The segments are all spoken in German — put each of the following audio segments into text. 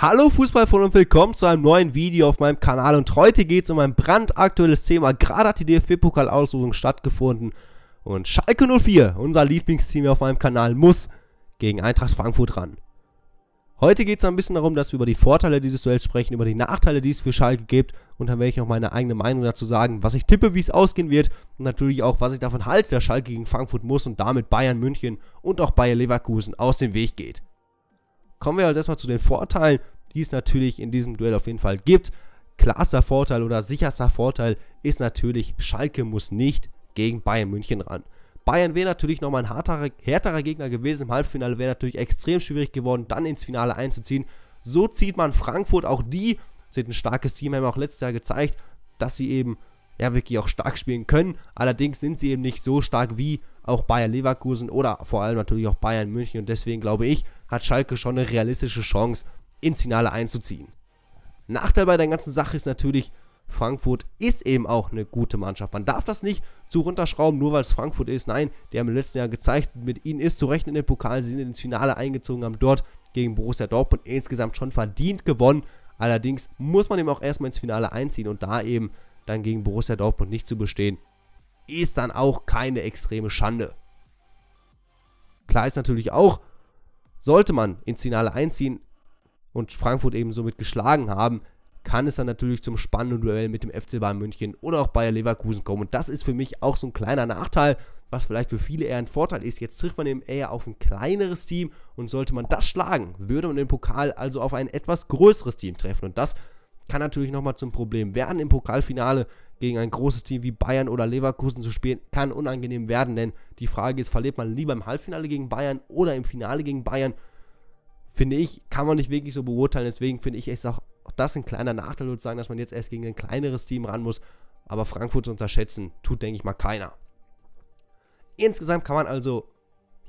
Hallo Fußballfreunde und willkommen zu einem neuen Video auf meinem Kanal und heute geht es um ein brandaktuelles Thema. Gerade hat die DFB-Pokalauslosung stattgefunden und Schalke 04, unser Lieblingsteam hier auf meinem Kanal, muss gegen Eintracht Frankfurt ran. Heute geht es ein bisschen darum, dass wir über die Vorteile dieses Duells sprechen, über die Nachteile, die es für Schalke gibt und dann werde ich noch meine eigene Meinung dazu sagen, was ich tippe, wie es ausgehen wird und natürlich auch, was ich davon halte, dass Schalke gegen Frankfurt muss und damit Bayern München und auch Bayer Leverkusen aus dem Weg geht. Kommen wir also erstmal zu den Vorteilen, die es natürlich in diesem Duell auf jeden Fall gibt. Klarster Vorteil oder sicherster Vorteil ist natürlich, Schalke muss nicht gegen Bayern München ran. Bayern wäre natürlich nochmal ein harterer, härterer Gegner gewesen. Im Halbfinale wäre natürlich extrem schwierig geworden, dann ins Finale einzuziehen. So zieht man Frankfurt. Auch die sind ein starkes Team, haben auch letztes Jahr gezeigt, dass sie eben ja wirklich auch stark spielen können. Allerdings sind sie eben nicht so stark wie auch Bayern Leverkusen oder vor allem natürlich auch Bayern München. Und deswegen glaube ich, hat Schalke schon eine realistische Chance, ins Finale einzuziehen. Nachteil bei der ganzen Sache ist natürlich, Frankfurt ist eben auch eine gute Mannschaft. Man darf das nicht zu runterschrauben, nur weil es Frankfurt ist. Nein, die haben im letzten Jahr gezeigt, mit ihnen ist zu rechnen in den Pokal. Sie sind ins Finale eingezogen, haben dort gegen Borussia Dortmund insgesamt schon verdient gewonnen. Allerdings muss man eben auch erstmal ins Finale einziehen und da eben dann gegen Borussia Dortmund nicht zu bestehen, ist dann auch keine extreme Schande. Klar ist natürlich auch, sollte man ins Finale einziehen und Frankfurt eben somit geschlagen haben, kann es dann natürlich zum spannenden Duell mit dem FC Bayern München oder auch Bayer Leverkusen kommen. Und das ist für mich auch so ein kleiner Nachteil, was vielleicht für viele eher ein Vorteil ist. Jetzt trifft man eben eher auf ein kleineres Team und sollte man das schlagen, würde man den Pokal also auf ein etwas größeres Team treffen. Und das kann natürlich nochmal zum Problem werden. Im Pokalfinale gegen ein großes Team wie Bayern oder Leverkusen zu spielen, kann unangenehm werden, denn die Frage ist, verliert man lieber im Halbfinale gegen Bayern oder im Finale gegen Bayern? Finde ich, kann man nicht wirklich so beurteilen. Deswegen finde ich, ist auch, das ein kleiner Nachteil sozusagen, dass man jetzt erst gegen ein kleineres Team ran muss. Aber Frankfurt zu unterschätzen, tut, denke ich mal, keiner. Insgesamt kann man also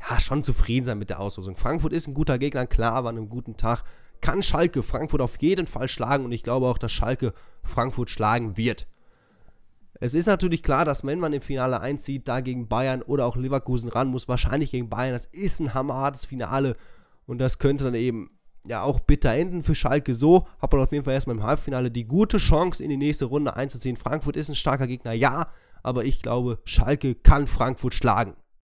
ja schon zufrieden sein mit der Auslosung. Frankfurt ist ein guter Gegner, klar, aber an einem guten Tag kann Schalke Frankfurt auf jeden Fall schlagen und ich glaube auch, dass Schalke Frankfurt schlagen wird. Es ist natürlich klar, dass wenn man im Finale einzieht, da gegen Bayern oder auch Leverkusen ran muss, wahrscheinlich gegen Bayern, das ist ein hammerhartes Finale und das könnte dann eben ja auch bitter enden für Schalke. So hat man auf jeden Fall erstmal im Halbfinale die gute Chance, in die nächste Runde einzuziehen. Frankfurt ist ein starker Gegner, ja, aber ich glaube, Schalke kann Frankfurt schlagen.